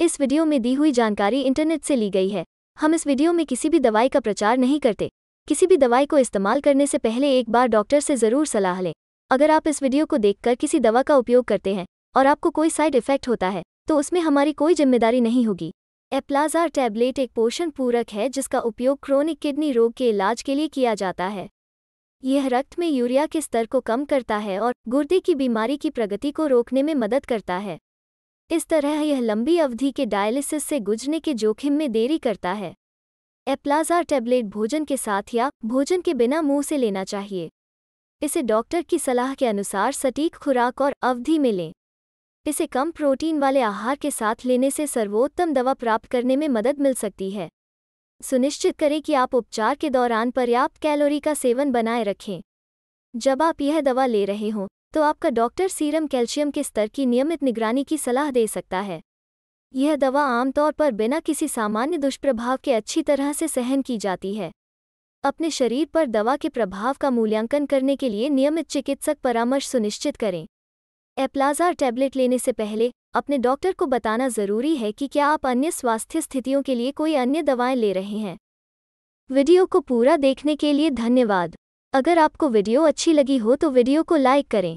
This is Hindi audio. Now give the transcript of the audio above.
इस वीडियो में दी हुई जानकारी इंटरनेट से ली गई है हम इस वीडियो में किसी भी दवाई का प्रचार नहीं करते किसी भी दवाई को इस्तेमाल करने से पहले एक बार डॉक्टर से ज़रूर सलाह लें अगर आप इस वीडियो को देखकर किसी दवा का उपयोग करते हैं और आपको कोई साइड इफेक्ट होता है तो उसमें हमारी कोई जिम्मेदारी नहीं होगी एप्लाजार टैबलेट एक पोषण पूरक है जिसका उपयोग क्रोनिक किडनी रोग के इलाज के लिए किया जाता है यह रक्त में यूरिया के स्तर को कम करता है और गुर्दे की बीमारी की प्रगति को रोकने में मदद करता है इस तरह यह लंबी अवधि के डायलिसिस से गुजरने के जोखिम में देरी करता है एप्लाजा टैबलेट भोजन के साथ या भोजन के बिना मुंह से लेना चाहिए इसे डॉक्टर की सलाह के अनुसार सटीक खुराक और अवधि में लें इसे कम प्रोटीन वाले आहार के साथ लेने से सर्वोत्तम दवा प्राप्त करने में मदद मिल सकती है सुनिश्चित करें कि आप उपचार के दौरान पर्याप्त कैलोरी का सेवन बनाए रखें जब आप यह दवा ले रहे हों तो आपका डॉक्टर सीरम कैल्शियम के स्तर की नियमित निगरानी की सलाह दे सकता है यह दवा आमतौर पर बिना किसी सामान्य दुष्प्रभाव के अच्छी तरह से सहन की जाती है अपने शरीर पर दवा के प्रभाव का मूल्यांकन करने के लिए नियमित चिकित्सक परामर्श सुनिश्चित करें एप्लाजार टैबलेट लेने से पहले अपने डॉक्टर को बताना जरूरी है कि क्या आप अन्य स्वास्थ्य स्थितियों के लिए कोई अन्य दवाएं ले रहे हैं वीडियो को पूरा देखने के लिए धन्यवाद अगर आपको वीडियो अच्छी लगी हो तो वीडियो को लाइक करें